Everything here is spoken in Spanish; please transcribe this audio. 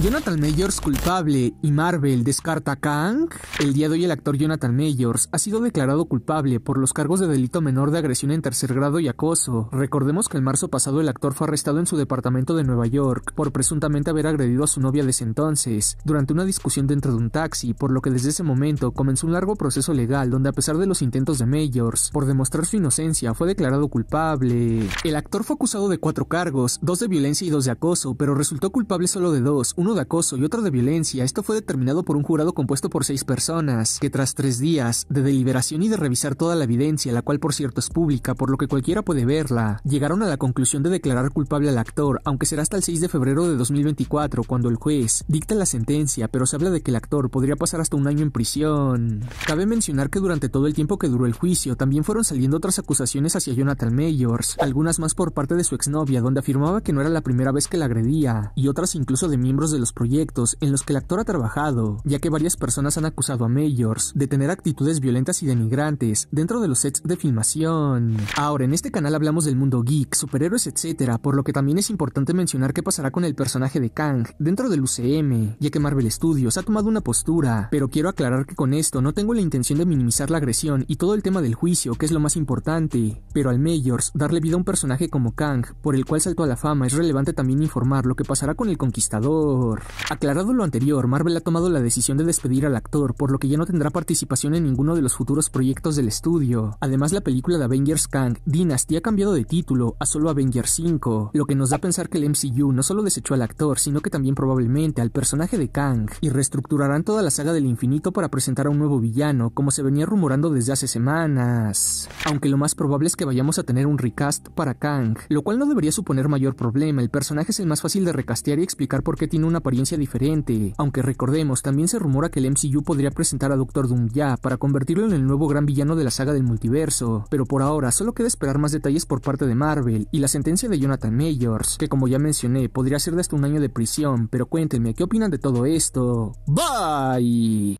Jonathan Mayors culpable y Marvel descarta a Kang. El día de hoy el actor Jonathan Mayors ha sido declarado culpable por los cargos de delito menor de agresión en tercer grado y acoso. Recordemos que el marzo pasado el actor fue arrestado en su departamento de Nueva York por presuntamente haber agredido a su novia desde entonces durante una discusión dentro de un taxi, por lo que desde ese momento comenzó un largo proceso legal donde a pesar de los intentos de Mayors por demostrar su inocencia fue declarado culpable. El actor fue acusado de cuatro cargos, dos de violencia y dos de acoso, pero resultó culpable solo de dos, de acoso y otro de violencia. Esto fue determinado por un jurado compuesto por seis personas, que tras tres días de deliberación y de revisar toda la evidencia, la cual por cierto es pública, por lo que cualquiera puede verla, llegaron a la conclusión de declarar culpable al actor, aunque será hasta el 6 de febrero de 2024 cuando el juez dicta la sentencia, pero se habla de que el actor podría pasar hasta un año en prisión. Cabe mencionar que durante todo el tiempo que duró el juicio, también fueron saliendo otras acusaciones hacia Jonathan Mayors, algunas más por parte de su exnovia, donde afirmaba que no era la primera vez que la agredía, y otras incluso de miembros de los proyectos en los que el actor ha trabajado, ya que varias personas han acusado a Mayors de tener actitudes violentas y denigrantes dentro de los sets de filmación. Ahora, en este canal hablamos del mundo geek, superhéroes, etcétera, por lo que también es importante mencionar qué pasará con el personaje de Kang dentro del UCM, ya que Marvel Studios ha tomado una postura, pero quiero aclarar que con esto no tengo la intención de minimizar la agresión y todo el tema del juicio, que es lo más importante, pero al Mayors darle vida a un personaje como Kang, por el cual saltó a la fama, es relevante también informar lo que pasará con el conquistador. Aclarado lo anterior, Marvel ha tomado la decisión de despedir al actor, por lo que ya no tendrá participación en ninguno de los futuros proyectos del estudio. Además, la película de Avengers Kang Dynasty ha cambiado de título a solo Avengers 5, lo que nos da a pensar que el MCU no solo desechó al actor, sino que también probablemente al personaje de Kang, y reestructurarán toda la saga del infinito para presentar a un nuevo villano, como se venía rumorando desde hace semanas. Aunque lo más probable es que vayamos a tener un recast para Kang, lo cual no debería suponer mayor problema, el personaje es el más fácil de recastear y explicar por qué tiene un una apariencia diferente, aunque recordemos, también se rumora que el MCU podría presentar a Doctor Doom ya para convertirlo en el nuevo gran villano de la saga del multiverso, pero por ahora solo queda esperar más detalles por parte de Marvel y la sentencia de Jonathan Majors, que como ya mencioné podría ser de hasta un año de prisión, pero cuéntenme qué opinan de todo esto. Bye.